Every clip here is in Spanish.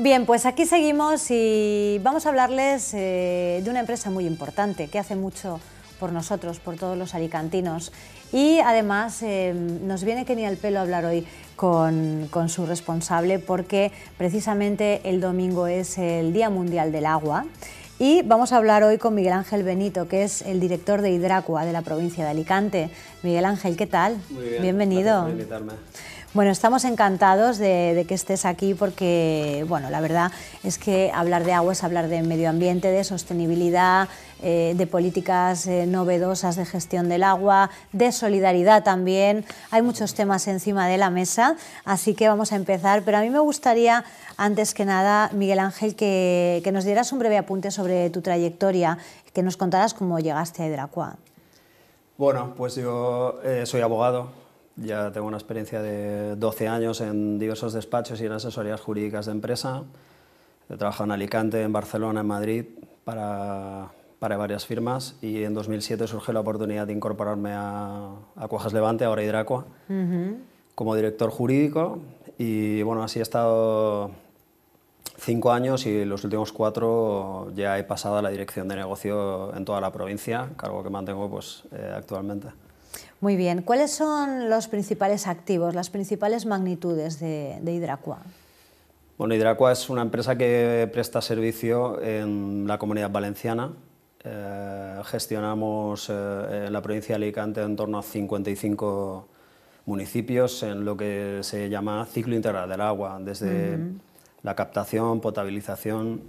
Bien, pues aquí seguimos y vamos a hablarles eh, de una empresa muy importante que hace mucho por nosotros, por todos los alicantinos. Y además eh, nos viene que ni al pelo hablar hoy con, su responsable porque precisamente el domingo es el Día Mundial del Agua. Y vamos a hablar hoy con Miguel Ángel Benito, que es el director de Hidracua de la provincia de Alicante. Miguel Ángel, ¿qué tal? Muy bien. Bienvenido. Gracias por invitarme. Bueno, estamos encantados de, que estés aquí porque, bueno, la verdad es que hablar de agua es hablar de medio ambiente, de sostenibilidad, eh, de políticas eh, novedosas de gestión del agua, de solidaridad también. Hay muchos temas encima de la mesa, así que vamos a empezar. Pero a mí me gustaría, antes que nada, Miguel Ángel, que, nos dieras un breve apunte sobre tu trayectoria, que nos contaras cómo llegaste a Hidracua. Bueno, pues yo eh, soy abogado, ya tengo una experiencia de 12 años en diversos despachos y en asesorías jurídicas de empresa. He trabajado en Alicante, en Barcelona, en Madrid para, para varias firmas y en 2007 surgió la oportunidad de incorporarme a, a Cuajas Levante, ahora Hidracua, como director jurídico y bueno, así he estado cinco años y los últimos cuatro ya he pasado a la dirección de negocio en toda la provincia, cargo que mantengo pues, eh, actualmente. Muy bien. ¿Cuáles son los principales activos, las principales magnitudes de, Hidracua? Bueno, Hidracua es una empresa que presta servicio en la comunidad valenciana. Eh, gestionamos eh, en la provincia de Alicante en torno a 55 municipios en lo que se llama ciclo integral del agua, desde la captación, potabilización,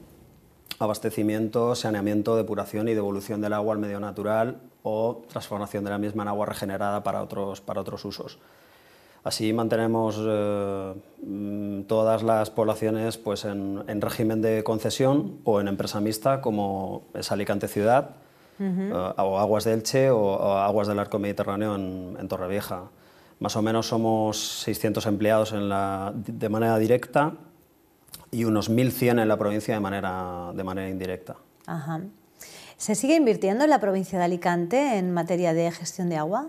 abastecimiento, saneamiento, depuración y devolución del agua al medio natural o transformación de la misma en agua regenerada para otros, para otros usos. Así mantenemos eh, mm, todas las poblaciones pues, en, régimen de concesión o en empresa mixta, como es Alicante Ciudad, eh, o Aguas de Elche o, Aguas del Arco Mediterráneo en, Torrevieja. Más o menos somos 600 empleados en la, de manera directa y unos 1.100 en la provincia de manera, de manera indirecta. ¿Se sigue invirtiendo en la provincia de Alicante en materia de gestión de agua?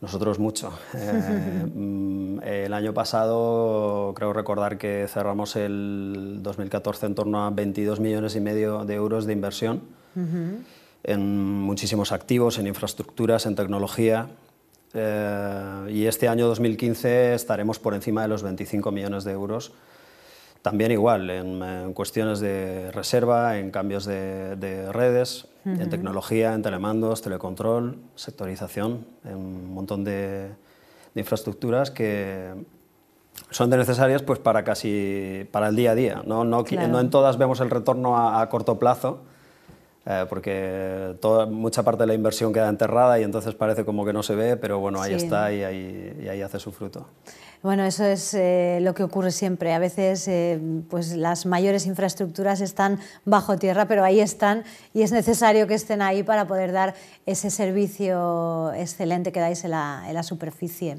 Nosotros mucho. Eh, mm, el año pasado creo recordar que cerramos el 2014 en torno a 22 millones y medio de euros de inversión en muchísimos activos, en infraestructuras, en tecnología. Eh, y este año 2015 estaremos por encima de los 25 millones de euros también igual, en, cuestiones de reserva, en cambios de, redes, en tecnología, en telemandos, telecontrol, sectorización, en un montón de, infraestructuras que son necesarias pues para casi para el día a día. No, no, en todas vemos el retorno a, corto plazo, eh, porque toda, mucha parte de la inversión queda enterrada y entonces parece como que no se ve, pero bueno, ahí está y ahí, y ahí hace su fruto. Bueno, eso es eh, lo que ocurre siempre. A veces eh, pues las mayores infraestructuras están bajo tierra, pero ahí están y es necesario que estén ahí para poder dar ese servicio excelente que dais en la superficie.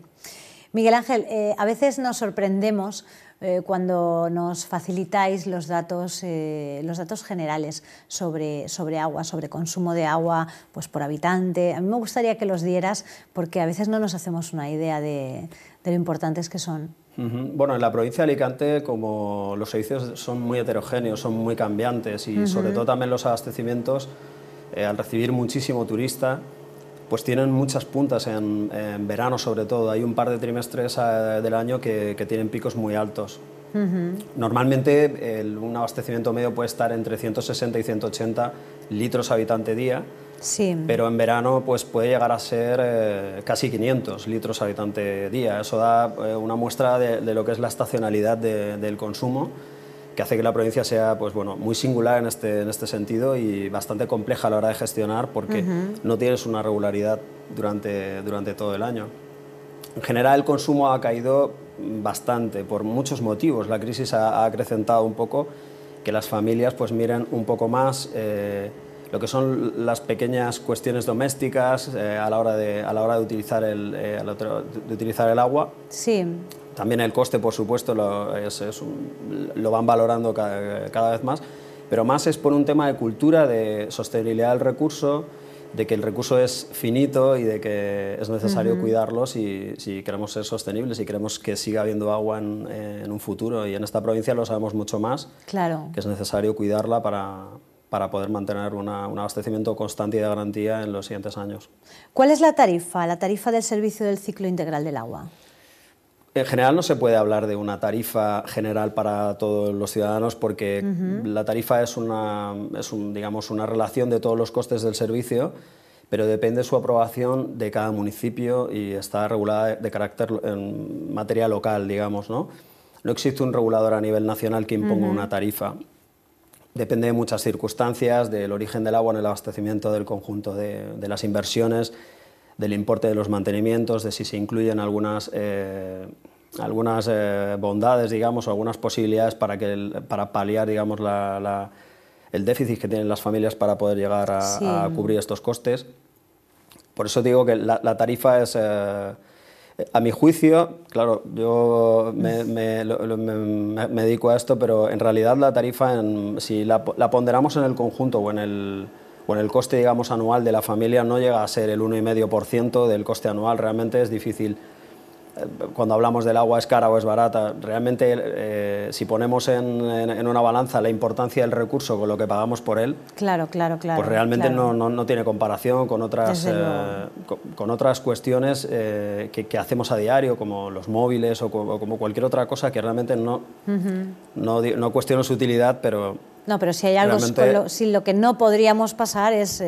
Miguel Ángel, eh, a veces nos sorprendemos eh, cuando nos facilitáis los datos, eh, los datos generales sobre, sobre agua, sobre consumo de agua pues por habitante. A mí me gustaría que los dieras porque a veces no nos hacemos una idea de, lo importantes que son. Bueno, en la provincia de Alicante, como los servicios son muy heterogéneos, son muy cambiantes y sobre todo también los abastecimientos, al recibir muchísimo turista, pues tienen muchas puntas en, verano sobre todo. Hay un par de trimestres eh, del año que, tienen picos muy altos. Normalmente un abastecimiento medio puede estar entre 160 y 180 litros habitante día, sí. pero en verano pues, puede llegar a ser eh, casi 500 litros habitante día. Eso da eh, una muestra de, lo que es la estacionalidad del consumo que hace que la provincia sea pues, bueno, muy singular en este, en este sentido y bastante compleja a la hora de gestionar porque no tienes una regularidad durante, durante todo el año. En general el consumo ha caído bastante por muchos motivos. La crisis ha, acrecentado un poco que las familias pues miren un poco más eh, lo que son las pequeñas cuestiones domésticas eh, a, la hora de, utilizar el, eh, de utilizar el agua. Sí. También el coste, por supuesto, lo, es, lo van valorando cada, vez más, pero más es por un tema de cultura, de sostenibilidad del recurso, de que el recurso es finito y de que es necesario cuidarlo si, queremos ser sostenibles, si queremos que siga habiendo agua en, un futuro. Y en esta provincia lo sabemos mucho más, claro. que es necesario cuidarla para, para poder mantener un abastecimiento constante y de garantía en los siguientes años. ¿Cuál es la tarifa, la tarifa del servicio del ciclo integral del agua? En general no se puede hablar de una tarifa general para todos los ciudadanos porque la tarifa es una, digamos, una relación de todos los costes del servicio, pero depende su aprobación de cada municipio y está regulada de carácter en materia local, digamos, ¿no? No existe un regulador a nivel nacional que imponga una tarifa. Depende de muchas circunstancias, del origen del agua en el abastecimiento del conjunto de las inversiones, del importe de los mantenimientos, de si se incluyen algunas, eh, algunas eh, bondades, digamos, o algunas posibilidades para, que para paliar, digamos, el déficit que tienen las familias para poder llegar a, cubrir estos costes. Por eso digo que la, tarifa es... Eh, a mi juicio, claro, yo me, dedico a esto, pero en realidad la tarifa, si la ponderamos en el conjunto o en el, bueno, el coste digamos, anual de la familia no llega a ser el 1,5% del coste anual, realmente es difícil. Eh, cuando hablamos del agua es cara o es barata, realmente eh, si ponemos en, en, una balanza la importancia del recurso con lo que pagamos por él, claro, claro, claro, pues realmente No, no, tiene comparación con otras, eh, con, otras cuestiones que, hacemos a diario, como los móviles o, como cualquier otra cosa que realmente no, no, no cuestiono su utilidad, pero no, pero si hay algo sin lo que no podríamos pasar es,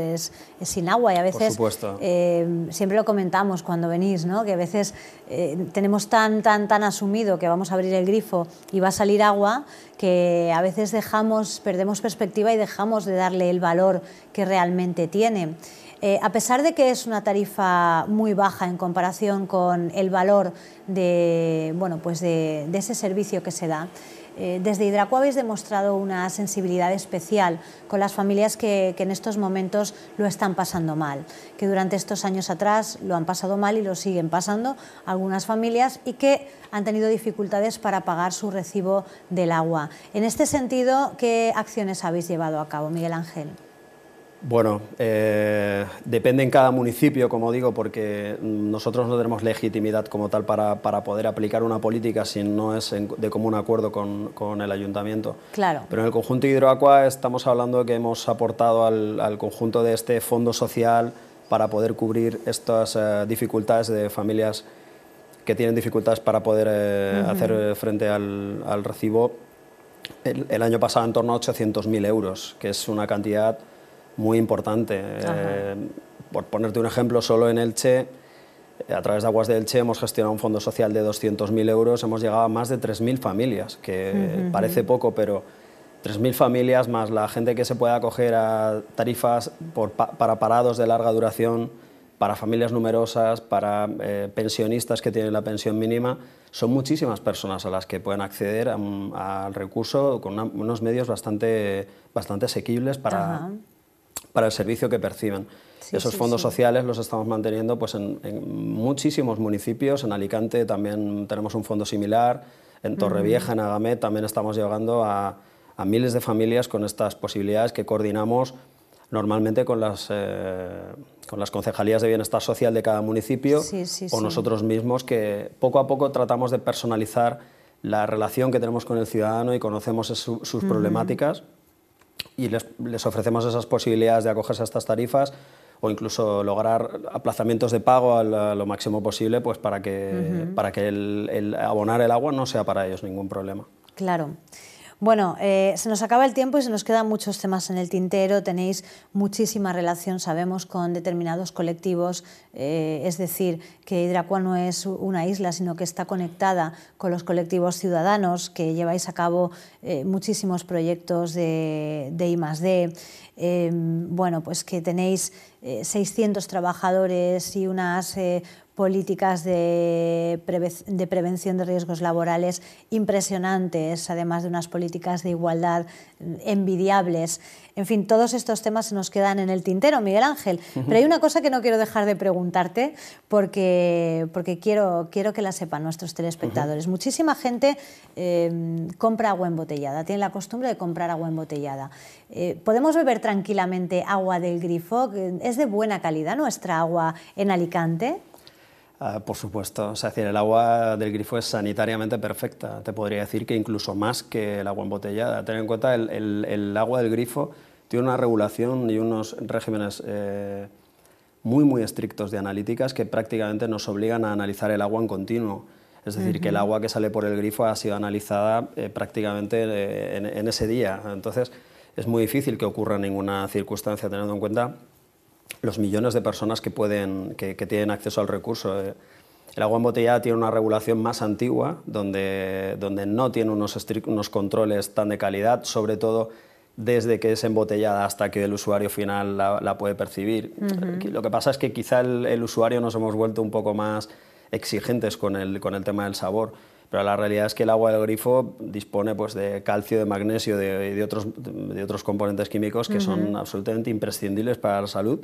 sin agua y a veces eh, siempre lo comentamos cuando venís, ¿no? que a veces eh, tenemos tan, tan, tan asumido que vamos a abrir el grifo y va a salir agua que a veces dejamos, perdemos perspectiva y dejamos de darle el valor que realmente tiene. Eh, a pesar de que es una tarifa muy baja en comparación con el valor de, bueno, pues de ese servicio que se da, eh, desde Hidraco habéis demostrado una sensibilidad especial con las familias que, en estos momentos lo están pasando mal, que durante estos años atrás lo han pasado mal y lo siguen pasando algunas familias y que han tenido dificultades para pagar su recibo del agua. En este sentido, ¿qué acciones habéis llevado a cabo, Miguel Ángel? Bueno, eh, depende en cada municipio, como digo, porque nosotros no tenemos legitimidad como tal para, poder aplicar una política si no es de común acuerdo con, el ayuntamiento. Claro. Pero en el conjunto Hidroacua estamos hablando de que hemos aportado al, conjunto de este fondo social para poder cubrir estas eh, dificultades de familias que tienen dificultades para poder eh, hacer frente al, recibo. El, el, año pasado en torno a 800.000 euros, que es una cantidad muy importante. Eh, por ponerte un ejemplo, solo en Elche, eh, a través de Aguas de Elche hemos gestionado un fondo social de 200.000 euros, hemos llegado a más de 3.000 familias, que parece poco, pero 3.000 familias más la gente que se puede acoger a tarifas para parados de larga duración, para familias numerosas, para eh, pensionistas que tienen la pensión mínima, son muchísimas personas a las que pueden acceder al recurso con unos medios bastante, bastante asequibles para, para el servicio que perciben. Esos fondos sociales los estamos manteniendo pues, en, muchísimos municipios, en Alicante también tenemos un fondo similar, en Torrevieja, en Agamet también estamos llegando a, miles de familias con estas posibilidades que coordinamos normalmente con las, eh, con las concejalías de bienestar social de cada municipio o nosotros mismos que poco a poco tratamos de personalizar la relación que tenemos con el ciudadano y conocemos sus problemáticas y les, ofrecemos esas posibilidades de acogerse a estas tarifas o incluso lograr aplazamientos de pago a, lo máximo posible pues para que, para que el, el, abonar el agua no sea para ellos ningún problema. Claro. Bueno, eh, se nos acaba el tiempo y se nos quedan muchos temas en el tintero. Tenéis muchísima relación, sabemos, con determinados colectivos. Eh, es decir, que Hidracua no es una isla, sino que está conectada con los colectivos ciudadanos, que lleváis a cabo eh, muchísimos proyectos de, de I bueno, pues que tenéis 600 trabajadores y unas políticas de, prevención de riesgos laborales impresionantes, además de unas políticas de igualdad mm, envidiables. En fin, todos estos temas se nos quedan en el tintero, Miguel Ángel. Pero hay una cosa que no quiero dejar de preguntarte porque, porque quiero, quiero que la sepan nuestros telespectadores. Muchísima gente em, compra agua embotellada, tiene la costumbre de comprar agua embotellada. Eh, ¿Podemos beber tranquilamente agua del grifo? ¿Es de buena calidad nuestra agua en Alicante? Ah, por supuesto, decir, el agua del grifo es sanitariamente perfecta, te podría decir que incluso más que el agua embotellada. Ten en cuenta, el, el, agua del grifo tiene una regulación y unos regímenes eh, muy, muy estrictos de analíticas que prácticamente nos obligan a analizar el agua en continuo. Es decir, que el agua que sale por el grifo ha sido analizada eh, prácticamente eh, en, en ese día. Entonces, es muy difícil que ocurra ninguna circunstancia, teniendo en cuenta los millones de personas que, pueden, que, tienen acceso al recurso. Eh, el agua embotellada tiene una regulación más antigua, donde, donde no tiene unos, unos controles tan de calidad, sobre todo desde que es embotellada hasta que el usuario final la, puede percibir. Lo que pasa es que quizá el, usuario nos hemos vuelto un poco más exigentes con el, con el tema del sabor, pero la realidad es que el agua del grifo dispone pues, de calcio, de magnesio, de, de otros, de otros componentes químicos que son absolutamente imprescindibles para la salud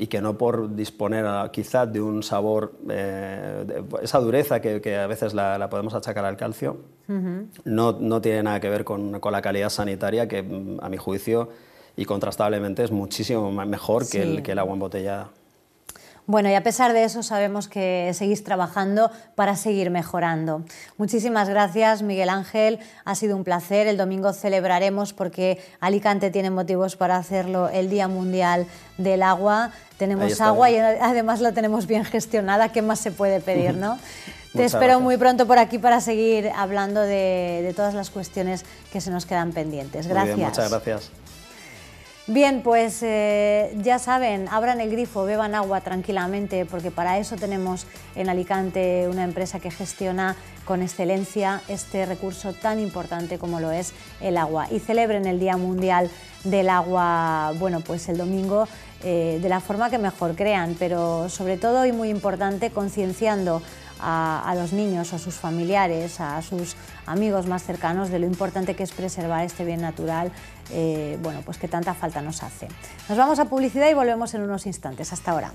y que no por disponer ah, quizás de un sabor, eh, pues, esa dureza que, a veces la, podemos achacar al calcio, no, no, tiene nada que ver con, la calidad sanitaria que mm, a mi juicio y contrastablemente es muchísimo mejor que, el, que el agua embotellada. Bueno, y a pesar de eso sabemos que seguís trabajando para seguir mejorando. Muchísimas gracias, Miguel Ángel. Ha sido un placer. El domingo celebraremos porque Alicante tiene motivos para hacerlo el Día Mundial del Agua. Tenemos agua y además la tenemos bien gestionada. ¿Qué más se puede pedir, no? Te espero muy pronto por aquí para seguir hablando de, todas las cuestiones que se nos quedan pendientes. Gracias. muchas gracias. Bien, pues eh, ya saben, abran el grifo, beban agua tranquilamente, porque para eso tenemos en Alicante una empresa que gestiona con excelencia este recurso tan importante como lo es el agua. Y celebren el Día Mundial del Agua, bueno, pues el domingo, eh, de la forma que mejor crean, pero sobre todo y muy importante, concienciando a, los niños, a sus familiares, a sus amigos más cercanos de lo importante que es preservar este bien natural, eh, bueno, pues que tanta falta nos hace. Nos vamos a publicidad y volvemos en unos instantes. Hasta ahora.